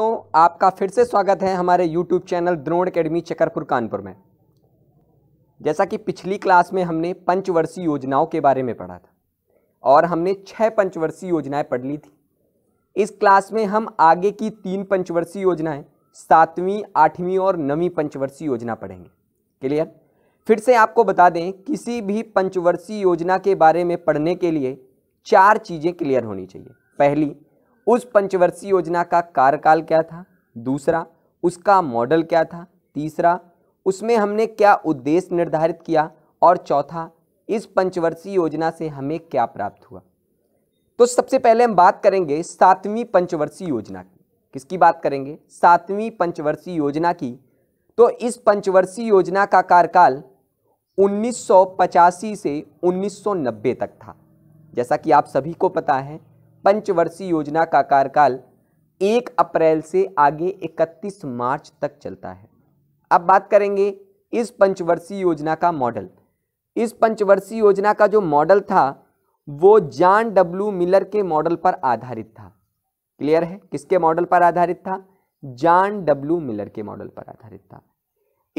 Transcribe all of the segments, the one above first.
दोस्तों आपका फिर से स्वागत है हमारे YouTube channel Drona academy Chakarpur Kanpur में जैसा कि पिछली क्लास में हमने पंचवर्षीय योजनाओं के बारे में पढ़ा था और हमने छह पंचवर्षीय योजनाएं पढ़ ली थी इस क्लास में हम आगे की तीन पंचवर्षीय योजनाएं सातवीं आठवीं और नवीं पंचवर्षीय योजना पढ़ेंगे क्लियर फिर से आपको बता दें किसी भी पंचवर्षीय योजना के बारे में पढ़ने के लिए चार चीज़ें क्लियर होनी चाहिए पहली उस पंचवर्षीय योजना का कार्यकाल क्या था दूसरा उसका मॉडल क्या था तीसरा उसमें हमने क्या उद्देश्य निर्धारित किया और चौथा इस पंचवर्षीय योजना से हमें क्या प्राप्त हुआ तो सबसे पहले हम बात करेंगे सातवीं पंचवर्षीय योजना की किसकी बात करेंगे सातवीं पंचवर्षीय योजना की तो इस पंचवर्षीय योजना का कार्यकाल उन्नीस से उन्नीस तक था जैसा कि आप सभी को पता है पंचवर्षीय योजना का कार्यकाल एक अप्रैल से आगे 31 मार्च तक चलता है अब बात करेंगे इस पंचवर्षीय योजना का मॉडल इस पंचवर्षीय योजना का जो मॉडल था वो जॉन डब्ल्यू मिलर के मॉडल पर आधारित था क्लियर है किसके मॉडल पर आधारित था जॉन डब्ल्यू मिलर के मॉडल पर आधारित था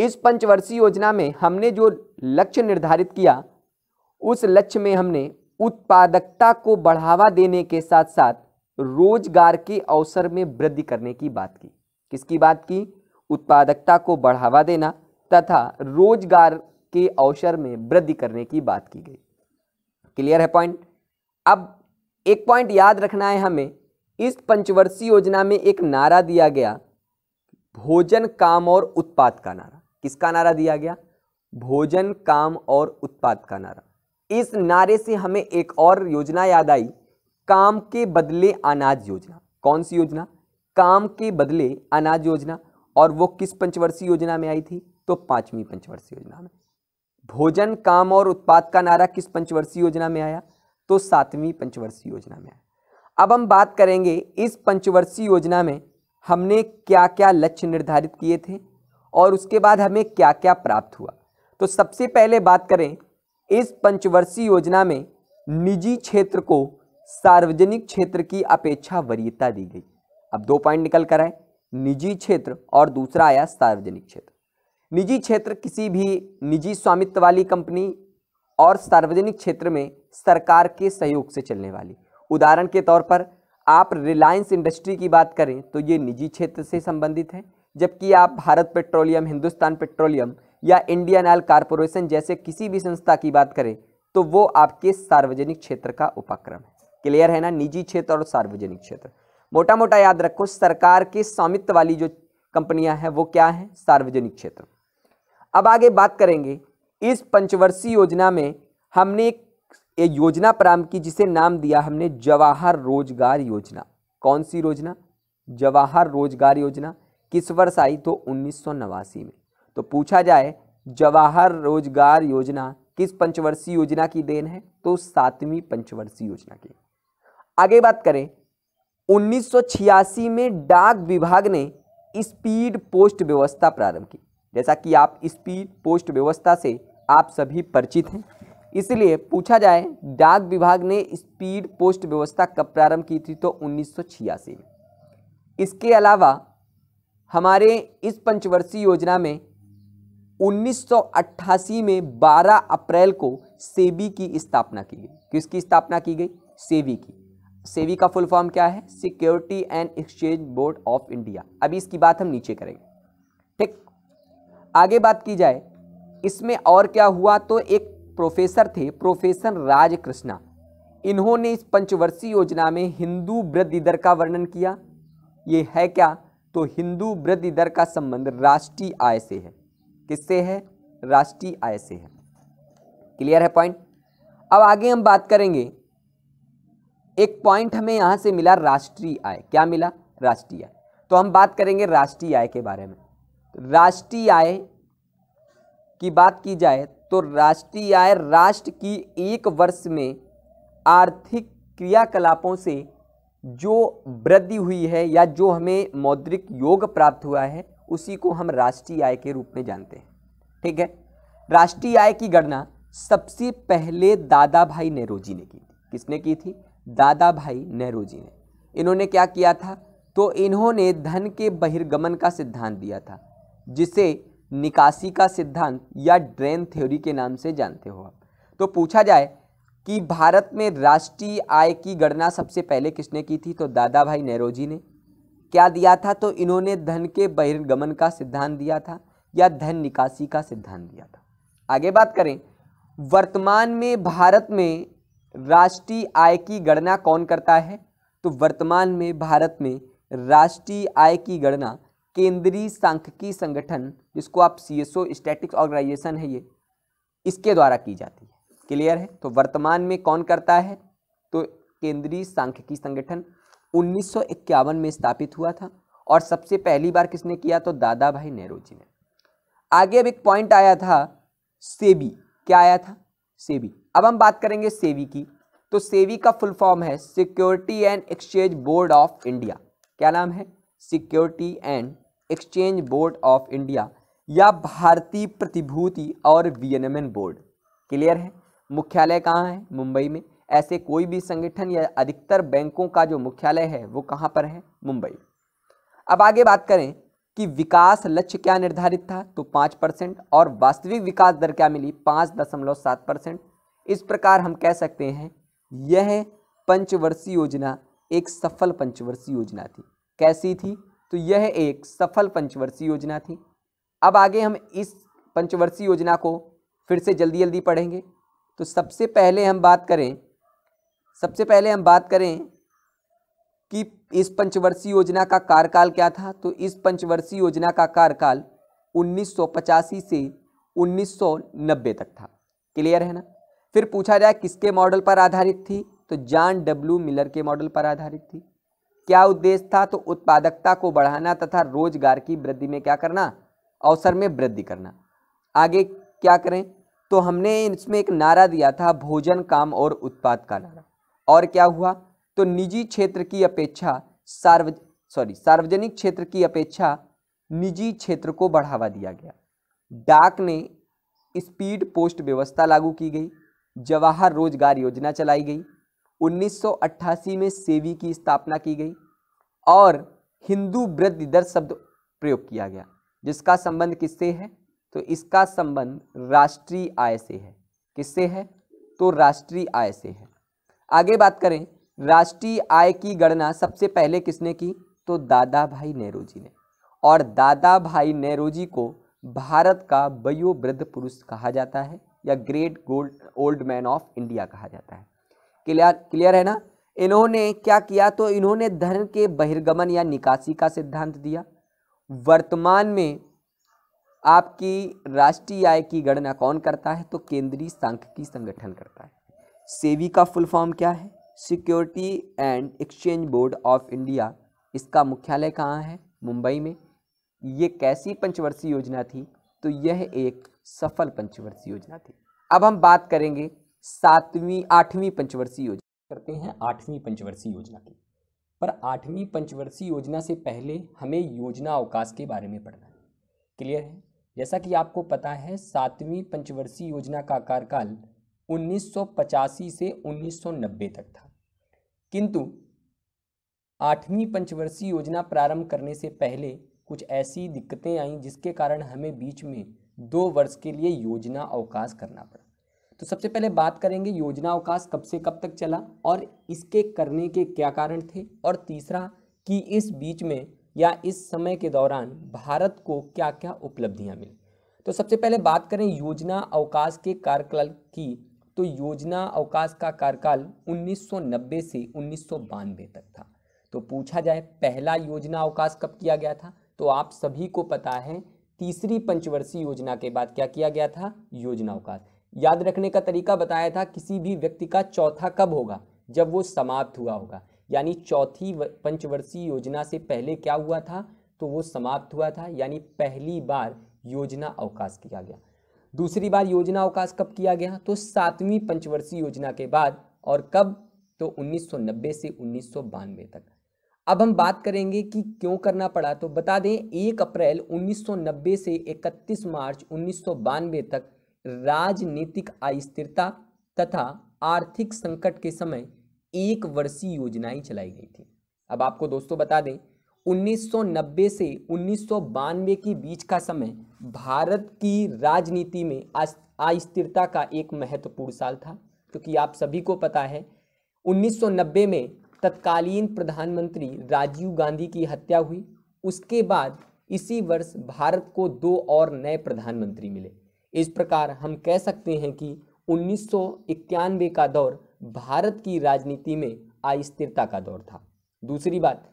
इस पंचवर्षीय योजना में हमने जो लक्ष्य निर्धारित किया उस लक्ष्य में हमने उत्पादकता को बढ़ावा देने के साथ साथ रोजगार के अवसर में वृद्धि करने की बात की किसकी बात की उत्पादकता को बढ़ावा देना तथा रोजगार के अवसर में वृद्धि करने की बात की गई क्लियर है पॉइंट अब एक पॉइंट याद रखना है हमें इस पंचवर्षीय योजना में एक नारा दिया गया भोजन काम और उत्पाद का नारा किसका नारा दिया गया भोजन काम और उत्पाद का नारा इस नारे से हमें एक और योजना याद आई काम के बदले अनाज योजना कौन सी योजना काम के बदले अनाज योजना और वो किस पंचवर्षीय योजना में आई थी तो पांचवी पंचवर्षीय योजना में भोजन काम और उत्पाद का नारा किस पंचवर्षीय योजना में आया तो सातवीं पंचवर्षीय योजना में आया अब हम बात करेंगे इस पंचवर्षीय योजना में हमने क्या क्या लक्ष्य निर्धारित किए थे और उसके बाद हमें क्या क्या प्राप्त हुआ तो सबसे पहले बात करें इस पंचवर्षीय योजना में निजी क्षेत्र को सार्वजनिक क्षेत्र की अपेक्षा वरीयता दी गई अब दो पॉइंट निकल कर आए निजी क्षेत्र और दूसरा आया सार्वजनिक क्षेत्र निजी क्षेत्र किसी भी निजी स्वामित्व वाली कंपनी और सार्वजनिक क्षेत्र में सरकार के सहयोग से चलने वाली उदाहरण के तौर पर आप रिलायंस इंडस्ट्री की बात करें तो ये निजी क्षेत्र से संबंधित है जबकि आप भारत पेट्रोलियम हिंदुस्तान पेट्रोलियम या इंडियन ऑयल कारपोरेशन जैसे किसी भी संस्था की बात करें तो वो आपके सार्वजनिक क्षेत्र का उपक्रम है क्लियर है ना निजी क्षेत्र और सार्वजनिक क्षेत्र मोटा मोटा याद रखो सरकार के स्वामित्व वाली जो कंपनियां हैं वो क्या है सार्वजनिक क्षेत्र अब आगे बात करेंगे इस पंचवर्षीय योजना में हमने एक योजना प्रारंभ की जिसे नाम दिया हमने जवाहर रोजगार योजना कौन सी योजना जवाहर रोजगार योजना किस वर्ष आई तो उन्नीस में तो पूछा जाए जवाहर रोजगार योजना किस पंचवर्षीय योजना की देन है तो सातवीं पंचवर्षीय योजना की आगे बात करें 1986 में डाक विभाग ने स्पीड पोस्ट व्यवस्था प्रारंभ की जैसा कि आप स्पीड पोस्ट व्यवस्था से आप सभी परिचित हैं इसलिए पूछा जाए डाक विभाग ने स्पीड पोस्ट व्यवस्था कब प्रारंभ की थी तो उन्नीस में इसके अलावा हमारे इस पंचवर्षीय योजना में 1988 में 12 अप्रैल को सेबी की स्थापना की गई किसकी स्थापना की गई सेबी की सेबी का फुल फॉर्म क्या है security and exchange board of India अभी इसकी बात हम नीचे करेंगे ठीक आगे बात की जाए इसमें और क्या हुआ तो एक प्रोफेसर थे प्रोफेसर राज कृष्णा इन्होंने इस पंचवर्षीय योजना में हिंदू वृद्धि दर का वर्णन किया ये है क्या तो हिंदू वृद्धि दर का संबंध राष्ट्रीय आय से है किससे है राष्ट्रीय आय से है क्लियर है पॉइंट अब आगे हम बात करेंगे एक पॉइंट हमें यहाँ से मिला राष्ट्रीय आय क्या मिला राष्ट्रीय आय तो हम बात करेंगे राष्ट्रीय आय के बारे में राष्ट्रीय आय की बात की जाए तो राष्ट्रीय आय राष्ट्र की एक वर्ष में आर्थिक क्रियाकलापों से जो वृद्धि हुई है या जो हमें मौद्रिक योग प्राप्त हुआ है उसी को हम राष्ट्रीय आय के रूप में जानते हैं ठीक है राष्ट्रीय आय की गणना सबसे पहले दादा भाई नेहरू जी ने की थी किसने की थी दादा भाई नेहरू जी ने इन्होंने क्या किया था तो इन्होंने धन के बहिर्गमन का सिद्धांत दिया था जिसे निकासी का सिद्धांत या ड्रेन थ्योरी के नाम से जानते हो आप तो पूछा जाए कि भारत में राष्ट्रीय आय की गणना सबसे पहले किसने की थी तो दादा भाई नेहरू जी ने क्या दिया था तो इन्होंने धन के बहिर्गमन का सिद्धांत दिया था या धन निकासी का सिद्धांत दिया था आगे बात करें वर्तमान में भारत में राष्ट्रीय आय की गणना कौन करता है तो वर्तमान में भारत में राष्ट्रीय आय की गणना केंद्रीय सांख्यिकी संगठन जिसको आप C S O statics organisation है ये इसके द्वारा की जाती है क्लियर है तो वर्तमान में कौन करता है तो केंद्रीय सांख्यिकी संगठन उन्नीस में स्थापित हुआ था और सबसे पहली बार किसने किया तो दादा भाई नेहरू जी ने आगे अब एक पॉइंट आया था सेबी क्या आया था सेबी अब हम बात करेंगे सेबी की तो सेबी का फुल फॉर्म है security and exchange board of India क्या नाम है security and exchange board of India या भारतीय प्रतिभूति और वियनमन बोर्ड क्लियर है मुख्यालय कहाँ है मुंबई में ऐसे कोई भी संगठन या अधिकतर बैंकों का जो मुख्यालय है वो कहाँ पर है मुंबई अब आगे बात करें कि विकास लक्ष्य क्या निर्धारित था तो पाँच परसेंट और वास्तविक विकास दर क्या मिली पाँच दशमलव सात परसेंट इस प्रकार हम कह सकते हैं यह पंचवर्षीय योजना एक सफल पंचवर्षीय योजना थी कैसी थी तो यह एक सफल पंचवर्षीय योजना थी अब आगे हम इस पंचवर्षीय योजना को फिर से जल्दी जल्दी पढ़ेंगे तो सबसे पहले हम बात करें सबसे पहले हम बात करें कि इस पंचवर्षीय योजना का कार्यकाल क्या था तो इस पंचवर्षीय योजना का कार्यकाल उन्नीस से उन्नीस तक था क्लियर है ना फिर पूछा जाए किसके मॉडल पर आधारित थी तो जॉन डब्ल्यू मिलर के मॉडल पर आधारित थी क्या उद्देश्य था तो उत्पादकता को बढ़ाना तथा रोजगार की वृद्धि में क्या करना अवसर में वृद्धि करना आगे क्या करें तो हमने इसमें एक नारा दिया था भोजन काम और उत्पाद का नारा और क्या हुआ तो निजी क्षेत्र की अपेक्षा सार्वज सॉरी सार्वजनिक क्षेत्र की अपेक्षा निजी क्षेत्र को बढ़ावा दिया गया डाक ने स्पीड पोस्ट व्यवस्था लागू की गई जवाहर रोजगार योजना चलाई गई 1988 में सेवी की स्थापना की गई और हिंदू वृद्धि दर शब्द प्रयोग किया गया जिसका संबंध किससे है तो इसका संबंध राष्ट्रीय आय से है किससे है तो राष्ट्रीय आय से है आगे बात करें राष्ट्रीय आय की गणना सबसे पहले किसने की तो दादा भाई नेहरू जी ने और दादा भाई नेहरू जी को भारत का वयोवृद्ध पुरुष कहा जाता है या great gold old man of India कहा जाता है क्लियर क्लियर है ना इन्होंने क्या किया तो इन्होंने धन के बहिर्गमन या निकासी का सिद्धांत दिया वर्तमान में आपकी राष्ट्रीय आय की गणना कौन करता है तो केंद्रीय सांख्यिकी संगठन करता है सेवी का फुल फॉर्म क्या है security and exchange board of India इसका मुख्यालय कहाँ है मुंबई में ये कैसी पंचवर्षीय योजना थी तो यह एक सफल पंचवर्षीय योजना थी अब हम बात करेंगे सातवीं आठवीं पंचवर्षीय योजना करते हैं आठवीं पंचवर्षीय योजना की पर आठवीं पंचवर्षीय योजना से पहले हमें योजना अवकाश के बारे में पढ़ना है क्लियर है जैसा कि आपको पता है सातवीं पंचवर्षीय योजना का कार्यकाल 1985 से 1990 तक था किंतु आठवीं पंचवर्षीय योजना प्रारंभ करने से पहले कुछ ऐसी दिक्कतें आईं जिसके कारण हमें बीच में दो वर्ष के लिए योजना अवकाश करना पड़ा तो सबसे पहले बात करेंगे योजना अवकाश कब से कब तक चला और इसके करने के क्या कारण थे और तीसरा कि इस बीच में या इस समय के दौरान भारत को क्या क्या उपलब्धियां मिली तो सबसे पहले बात करें योजना अवकाश के कार्यकाल की तो योजना अवकाश का कार्यकाल 1990 से उन्नीस तक था तो पूछा जाए पहला योजना अवकाश कब किया गया था तो आप सभी को पता है तीसरी पंचवर्षीय योजना के बाद क्या किया गया था योजना अवकाश याद रखने का तरीका बताया था किसी भी व्यक्ति का चौथा कब होगा जब वो समाप्त हुआ होगा यानी चौथी पंचवर्षीय योजना से पहले क्या हुआ था तो वो समाप्त हुआ था यानी पहली बार योजना अवकाश किया गया दूसरी बार योजना अवकाश कब किया गया तो सातवीं पंचवर्षीय योजना के बाद और कब तो 1990 से उन्नीस तक अब हम बात करेंगे कि क्यों करना पड़ा तो बता दें एक अप्रैल 1990 से 31 मार्च उन्नीस तक राजनीतिक अस्थिरता तथा आर्थिक संकट के समय एक वर्षीय योजनाएं चलाई गई थी अब आपको दोस्तों बता दें 1990 से उन्नीस के बीच का समय भारत की राजनीति में अस्थिरता का एक महत्वपूर्ण साल था क्योंकि आप सभी को पता है 1990 में तत्कालीन प्रधानमंत्री राजीव गांधी की हत्या हुई उसके बाद इसी वर्ष भारत को दो और नए प्रधानमंत्री मिले इस प्रकार हम कह सकते हैं कि उन्नीस का दौर भारत की राजनीति में अस्थिरता का दौर था दूसरी बात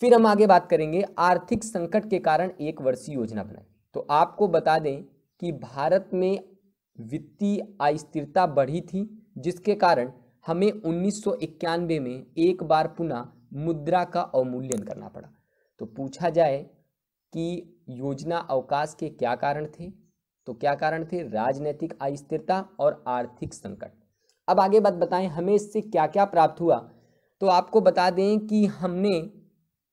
फिर हम आगे बात करेंगे आर्थिक संकट के कारण एक वर्षीय योजना बनाई तो आपको बता दें कि भारत में वित्तीय अस्थिरता बढ़ी थी जिसके कारण हमें उन्नीस में एक बार पुनः मुद्रा का अवमूल्यन करना पड़ा तो पूछा जाए कि योजना अवकाश के क्या कारण थे तो क्या कारण थे राजनीतिक अस्थिरता और आर्थिक संकट अब आगे बात बताएं हमें इससे क्या क्या प्राप्त हुआ तो आपको बता दें कि हमने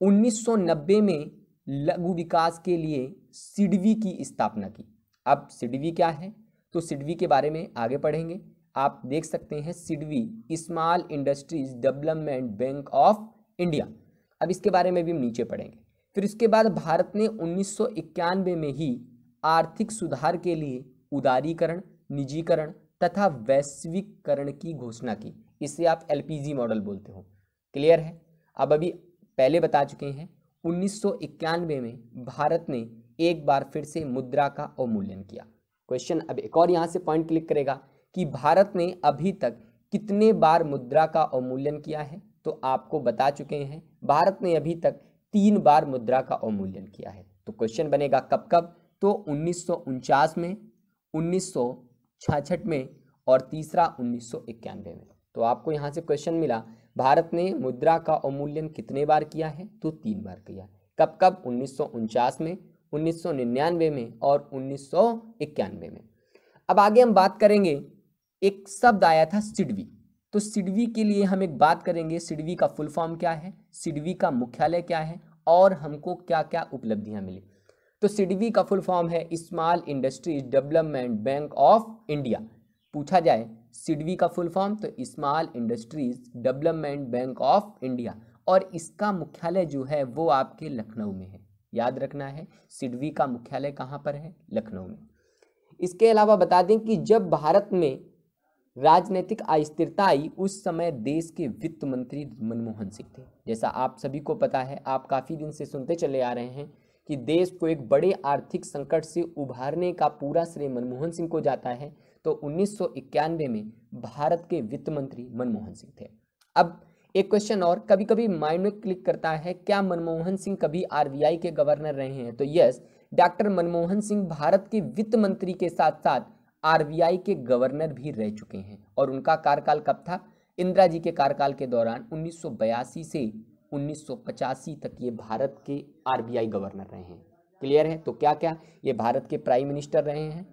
1990 में लघु विकास के लिए सिडवी की स्थापना की अब सिडवी क्या है तो सिडवी के बारे में आगे पढ़ेंगे आप देख सकते हैं SIDBI small industries development bank of India अब इसके बारे में भी हम नीचे पढ़ेंगे फिर इसके बाद भारत ने उन्नीस में ही आर्थिक सुधार के लिए उदारीकरण निजीकरण तथा वैश्विककरण की घोषणा की इसे आप एलपीजी मॉडल बोलते हो क्लियर है अब अभी पहले बता चुके हैं उन्नीस में भारत ने एक बार फिर से मुद्रा का अवमूल्यन किया क्वेश्चन अब एक और यहाँ से पॉइंट क्लिक करेगा कि भारत ने अभी तक कितने बार मुद्रा का अवमूल्यन किया है तो आपको बता चुके हैं भारत ने अभी तक तीन बार मुद्रा का अवमूल्यन किया है तो क्वेश्चन बनेगा कब कब तो उन्नीस में उन्नीस में और तीसरा उन्नीस में तो आपको यहाँ से क्वेश्चन मिला भारत ने मुद्रा का अवमूल्यन कितने बार किया है तो तीन बार किया कब कब उन्नीस में उन्नीस में और उन्नीस में अब आगे हम बात करेंगे एक शब्द आया था सिडवी तो सिडवी के लिए हम एक बात करेंगे सिडवी का फुल फॉर्म क्या है सिडवी का मुख्यालय क्या है और हमको क्या क्या उपलब्धियां मिली तो सिडवी का फुल फॉर्म है small industries development bank of India पूछा जाए सिडवी का फुल फॉर्म तो small industries development bank of India और इसका मुख्यालय जो है वो आपके लखनऊ में है याद रखना है सिडवी का मुख्यालय कहाँ पर है लखनऊ में इसके अलावा बता दें कि जब भारत में राजनीतिक अस्थिरता आई उस समय देश के वित्त मंत्री मनमोहन सिंह थे जैसा आप सभी को पता है आप काफ़ी दिन से सुनते चले आ रहे हैं कि देश को एक बड़े आर्थिक संकट से उभारने का पूरा श्रेय मनमोहन सिंह को जाता है तो उन्नीस में भारत के वित्त मंत्री मनमोहन सिंह थे अब एक क्वेश्चन और कभी कभी माइंड में क्लिक करता है क्या मनमोहन सिंह कभी आरबीआई के गवर्नर रहे हैं तो यस डॉक्टर मनमोहन सिंह भारत के वित्त मंत्री के साथ साथ आरबीआई के गवर्नर भी रह चुके हैं और उनका कार्यकाल कब था इंदिरा जी के कार्यकाल के दौरान 1982 से 1985 तक ये भारत के आर गवर्नर रहे हैं क्लियर है तो क्या क्या ये भारत के प्राइम मिनिस्टर रहे हैं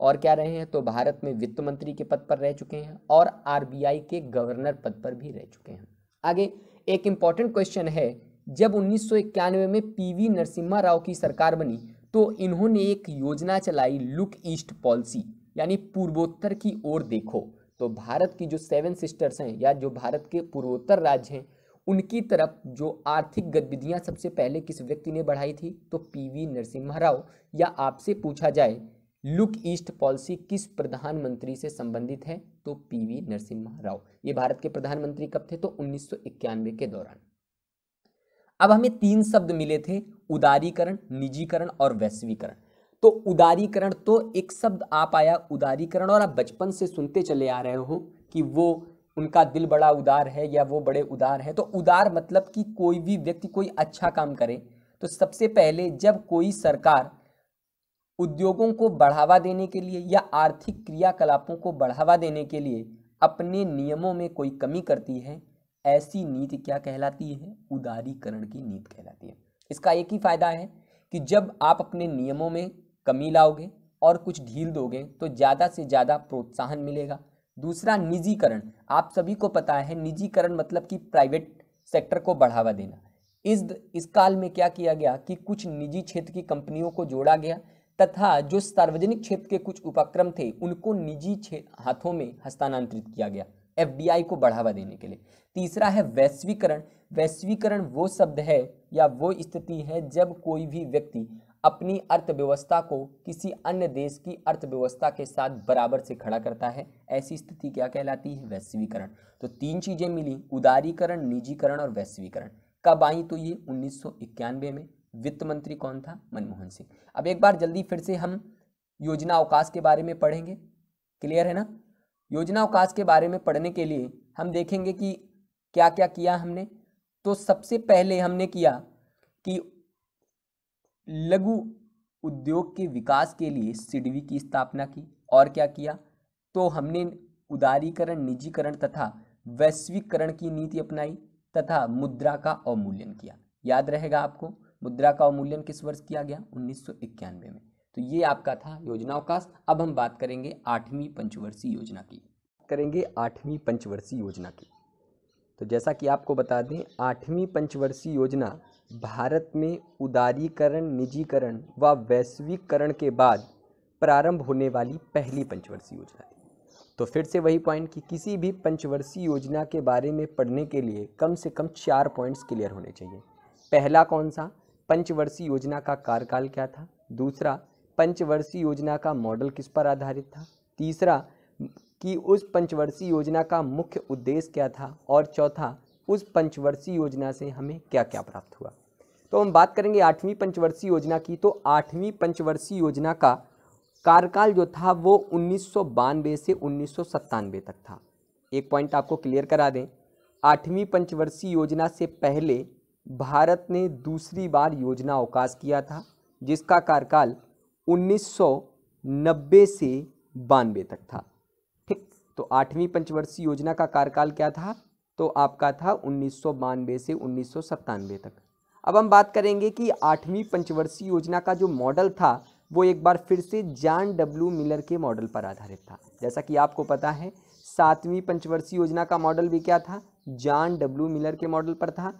और क्या रहे हैं तो भारत में वित्त मंत्री के पद पर रह चुके हैं और आरबीआई के गवर्नर पद पर भी रह चुके हैं आगे एक इम्पॉर्टेंट क्वेश्चन है जब उन्नीस में पीवी नरसिम्हा राव की सरकार बनी तो इन्होंने एक योजना चलाई लुक ईस्ट पॉलिसी यानी पूर्वोत्तर की ओर देखो तो भारत की जो सेवन सिस्टर्स हैं या जो भारत के पूर्वोत्तर राज्य हैं उनकी तरफ जो आर्थिक गतिविधियां सबसे पहले किस व्यक्ति ने बढ़ाई थी तो पीवी नरसिम्हा राव या आपसे पूछा जाए लुक ईस्ट पॉलिसी किस प्रधानमंत्री से संबंधित है तो पीवी नरसिम्हा राव ये भारत के प्रधानमंत्री कब थे तो उन्नीस के दौरान अब हमें तीन शब्द मिले थे उदारीकरण निजीकरण और वैश्वीकरण तो उदारीकरण तो एक शब्द आप आया उदारीकरण और आप बचपन से सुनते चले आ रहे हो कि वो उनका दिल बड़ा उदार है या वो बड़े उदार है तो उदार मतलब कि कोई भी व्यक्ति कोई अच्छा काम करे तो सबसे पहले जब कोई सरकार उद्योगों को बढ़ावा देने के लिए या आर्थिक क्रियाकलापों को बढ़ावा देने के लिए अपने नियमों में कोई कमी करती है ऐसी नीति क्या कहलाती है उदारीकरण की नीति कहलाती है इसका एक ही फायदा है कि जब आप अपने नियमों में कमी लाओगे और कुछ ढील दोगे तो ज़्यादा से ज़्यादा प्रोत्साहन मिलेगा दूसरा निजीकरण आप सभी को पता है निजीकरण मतलब कि प्राइवेट सेक्टर को बढ़ावा देना इस इस काल में क्या किया गया कि कुछ निजी क्षेत्र की कंपनियों को जोड़ा गया तथा जो सार्वजनिक क्षेत्र के कुछ उपक्रम थे उनको निजी हाथों में हस्तांतरित किया गया एफडीआई को बढ़ावा देने के लिए तीसरा है वैश्वीकरण वैश्वीकरण वो शब्द है या वो स्थिति है जब कोई भी व्यक्ति अपनी अर्थव्यवस्था को किसी अन्य देश की अर्थव्यवस्था के साथ बराबर से खड़ा करता है ऐसी स्थिति क्या कहलाती है वैश्वीकरण तो तीन चीज़ें मिली उदारीकरण निजीकरण और वैश्वीकरण कब आई तो ये उन्नीस में वित्त मंत्री कौन था मनमोहन सिंह अब एक बार जल्दी फिर से हम योजना अवकाश के बारे में पढ़ेंगे क्लियर है ना योजना अवकाश के बारे में पढ़ने के लिए हम देखेंगे कि क्या क्या किया हमने तो सबसे पहले हमने किया कि लघु उद्योग के विकास के लिए सिडवी की स्थापना की और क्या किया तो हमने उदारीकरण निजीकरण तथा वैश्वीकरण की नीति अपनाई तथा मुद्रा का अवमूल्यन किया याद रहेगा आपको मुद्रा का अवमूल्यन किस वर्ष किया गया उन्नीस में तो ये आपका था अवकाश अब हम बात करेंगे आठवीं पंचवर्षीय योजना की करेंगे आठवीं पंचवर्षीय योजना की तो जैसा कि आपको बता दें आठवीं पंचवर्षीय योजना भारत में उदारीकरण निजीकरण व वैश्विकरण के बाद प्रारंभ होने वाली पहली पंचवर्षीय योजना थी तो फिर से वही पॉइंट कि किसी भी पंचवर्षीय योजना के बारे में पढ़ने के लिए कम से कम चार पॉइंट्स क्लियर होने चाहिए पहला कौन सा पंचवर्षीय योजना का कार्यकाल क्या था दूसरा पंचवर्षीय योजना का मॉडल किस पर आधारित था तीसरा कि उस पंचवर्षीय योजना का मुख्य उद्देश्य क्या था और चौथा उस पंचवर्षीय योजना से हमें क्या क्या प्राप्त हुआ तो हम बात करेंगे आठवीं पंचवर्षीय योजना की तो आठवीं पंचवर्षीय योजना का कार्यकाल जो था वो उन्नीस से उन्नीस तक था एक पॉइंट आपको क्लियर करा दें आठवीं पंचवर्षीय योजना से पहले भारत ने दूसरी बार योजना अवकाश किया था जिसका कार्यकाल 1990 से बानवे तक था ठीक तो आठवीं पंचवर्षीय योजना का कार्यकाल क्या था तो आपका था उन्नीस से उन्नीस तक अब हम बात करेंगे कि आठवीं पंचवर्षीय योजना का जो मॉडल था वो एक बार फिर से जॉन डब्ल्यू मिलर के मॉडल पर आधारित था जैसा कि आपको पता है सातवीं पंचवर्षीय योजना का मॉडल भी क्या था जॉन डब्ल्यू मिलर के मॉडल पर था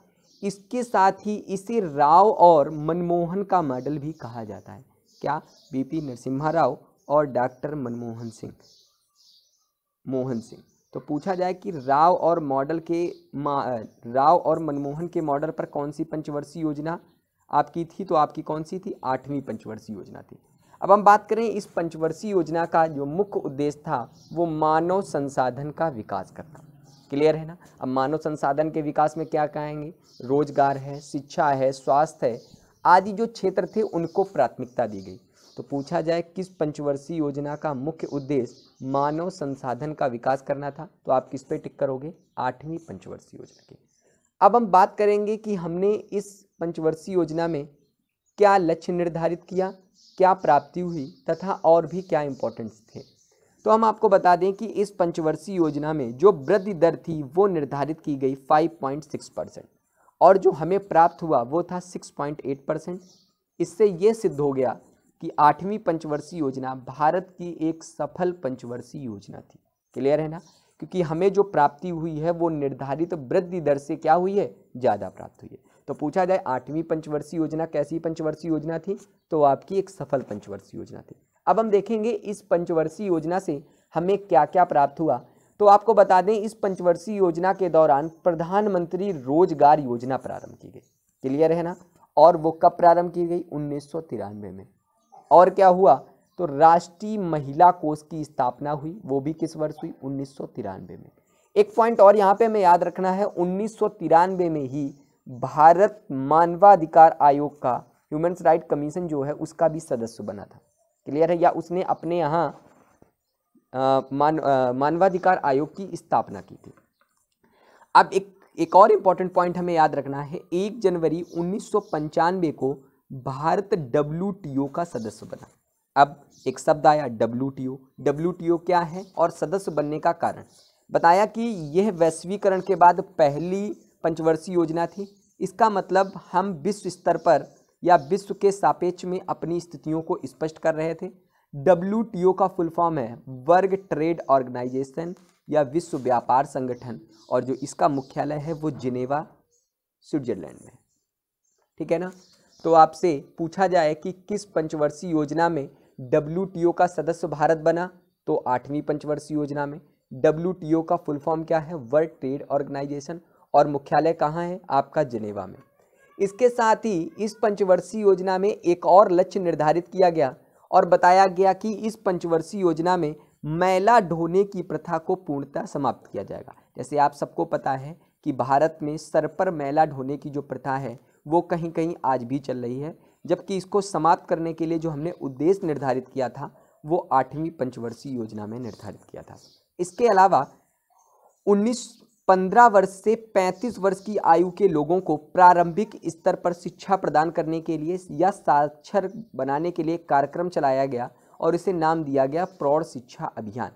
इसके साथ ही इसे राव और मनमोहन का मॉडल भी कहा जाता है क्या बीपी नरसिम्हा राव और डॉक्टर मनमोहन सिंह मोहन सिंह तो पूछा जाए कि राव और मॉडल के राव और मनमोहन के मॉडल पर कौन सी पंचवर्षीय योजना आपकी थी तो आपकी कौन सी थी आठवीं पंचवर्षीय योजना थी अब हम बात करें इस पंचवर्षीय योजना का जो मुख्य उद्देश्य था वो मानव संसाधन का विकास करना क्लियर है ना अब मानव संसाधन के विकास में क्या कहेंगे रोजगार है शिक्षा है स्वास्थ्य है आदि जो क्षेत्र थे उनको प्राथमिकता दी गई तो पूछा जाए किस पंचवर्षीय योजना का मुख्य उद्देश्य मानव संसाधन का विकास करना था तो आप किस पे टिक करोगे आठवीं पंचवर्षीय योजना की अब हम बात करेंगे कि हमने इस पंचवर्षीय योजना में क्या लक्ष्य निर्धारित किया क्या प्राप्ति हुई तथा और भी क्या इम्पोर्टेंट्स थे तो हम आपको बता दें कि इस पंचवर्षीय योजना में जो वृद्धि दर थी वो निर्धारित की गई 5.6 परसेंट और जो हमें प्राप्त हुआ वो था 6.8 परसेंट इससे ये सिद्ध हो गया कि आठवीं पंचवर्षीय योजना भारत की एक सफल पंचवर्षीय योजना थी क्लियर है ना क्योंकि हमें जो प्राप्ति हुई है वो निर्धारित वृद्धि दर से क्या हुई है ज़्यादा प्राप्त हुई है तो पूछा जाए आठवीं पंचवर्षीय योजना कैसी पंचवर्षीय योजना थी तो आपकी एक सफल पंचवर्षीय योजना थी अब हम देखेंगे इस पंचवर्षीय योजना से हमें क्या क्या प्राप्त हुआ तो आपको बता दें इस पंचवर्षीय योजना के दौरान प्रधानमंत्री रोजगार योजना प्रारंभ की गई क्लियर है ना और वो कब प्रारंभ की गई उन्नीस में और क्या हुआ तो राष्ट्रीय महिला कोष की स्थापना हुई वो भी किस वर्ष हुई उन्नीस में एक पॉइंट और यहाँ पे हमें याद रखना है उन्नीस में ही भारत मानवाधिकार आयोग का ह्यूमन राइट कमीशन जो है उसका भी सदस्य बना था क्लियर है या उसने अपने यहाँ मान मानवाधिकार आयोग की स्थापना की थी अब एक एक और इम्पॉर्टेंट पॉइंट हमें याद रखना है एक जनवरी उन्नीस को भारत डब्ल्यू का सदस्य बना अब एक शब्द आया डब्ल्यू डब्ल्यू क्या है और सदस्य बनने का कारण बताया कि यह वैश्वीकरण के बाद पहली पंचवर्षीय योजना थी इसका मतलब हम विश्व स्तर पर या विश्व के सापेक्ष में अपनी स्थितियों को स्पष्ट कर रहे थे डब्ल्यू का फुल फॉर्म है वर्ग ट्रेड ऑर्गेनाइजेशन या विश्व व्यापार संगठन और जो इसका मुख्यालय है वो जिनेवा स्विट्जरलैंड में ठीक है ना तो आपसे पूछा जाए कि किस पंचवर्षीय योजना में डब्ल्यू का सदस्य भारत बना तो आठवीं पंचवर्षीय योजना में डब्ल्यू का फुल फॉर्म क्या है वर्ल्ड ट्रेड ऑर्गेनाइजेशन और मुख्यालय कहाँ है आपका जिनेवा में इसके साथ ही इस पंचवर्षीय योजना में एक और लक्ष्य निर्धारित किया गया और बताया गया कि इस पंचवर्षीय योजना में मैला ढोने की प्रथा को पूर्णतः समाप्त किया जाएगा जैसे आप सबको पता है कि भारत में सर पर मैला ढोने की जो प्रथा है वो कहीं कहीं आज भी चल रही है जबकि इसको समाप्त करने के लिए जो हमने उद्देश्य निर्धारित किया था वो आठवीं पंचवर्षीय योजना में निर्धारित किया था इसके अलावा उन्नीस पंद्रह वर्ष से पैंतीस वर्ष की आयु के लोगों को प्रारंभिक स्तर पर शिक्षा प्रदान करने के लिए या साक्षर बनाने के लिए कार्यक्रम चलाया गया और इसे नाम दिया गया प्रौढ़ शिक्षा अभियान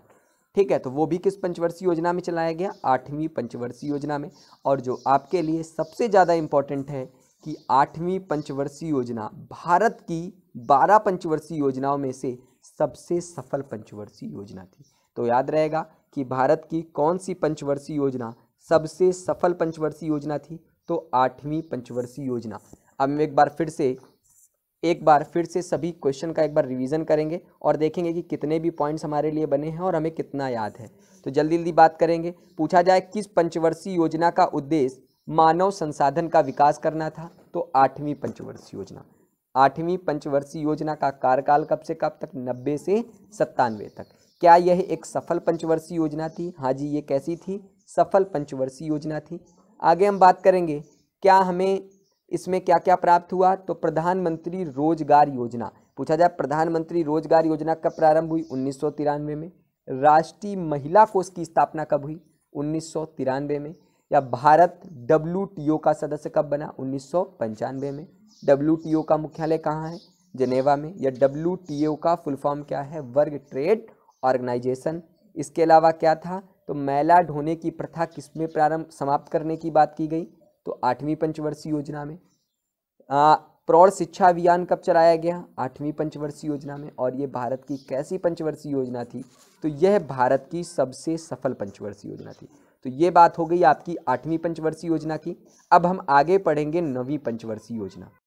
ठीक है तो वो भी किस पंचवर्षीय योजना में चलाया गया आठवीं पंचवर्षीय योजना में और जो आपके लिए सबसे ज़्यादा इम्पॉर्टेंट है कि आठवीं पंचवर्षीय योजना भारत की बारह पंचवर्षीय योजनाओं में से सबसे सफल पंचवर्षीय योजना थी तो याद रहेगा कि भारत की कौन सी पंचवर्षीय योजना सबसे सफल पंचवर्षीय योजना थी तो आठवीं पंचवर्षीय योजना अब हम एक बार फिर से एक बार फिर से सभी क्वेश्चन का एक बार रिवीजन करेंगे और देखेंगे कि कितने भी पॉइंट्स हमारे लिए बने हैं और हमें कितना याद है तो जल्दी जल्दी बात करेंगे पूछा जाए किस पंचवर्षीय योजना का उद्देश्य मानव संसाधन का विकास करना था तो आठवीं पंचवर्षीय योजना आठवीं पंचवर्षीय योजना का कार्यकाल कब से कब तक नब्बे से सत्तानवे तक क्या यह एक सफल पंचवर्षीय योजना थी हाँ जी ये कैसी थी सफल पंचवर्षीय योजना थी आगे हम बात करेंगे क्या हमें इसमें क्या क्या प्राप्त हुआ तो प्रधानमंत्री रोजगार योजना पूछा जाए प्रधानमंत्री रोजगार योजना कब प्रारंभ हुई उन्नीस में राष्ट्रीय महिला कोष की स्थापना कब हुई उन्नीस में या भारत डब्ल्यू का सदस्य कब बना उन्नीस में डब्ल्यू का मुख्यालय कहाँ है जनेवा में या डब्ल्यू का फुल फॉर्म क्या है वर्ग ट्रेड ऑर्गेनाइजेशन इसके अलावा क्या था तो मैला ढोने की प्रथा किसमें प्रारंभ समाप्त करने की बात की गई तो आठवीं पंचवर्षीय योजना में प्रौढ़ शिक्षा अभियान कब चलाया गया आठवीं पंचवर्षीय योजना में और ये भारत की कैसी पंचवर्षीय योजना थी तो यह भारत की सबसे सफल पंचवर्षीय योजना थी तो ये बात हो गई आपकी आठवीं पंचवर्षीय योजना की अब हम आगे पढ़ेंगे नवीं पंचवर्षीय योजना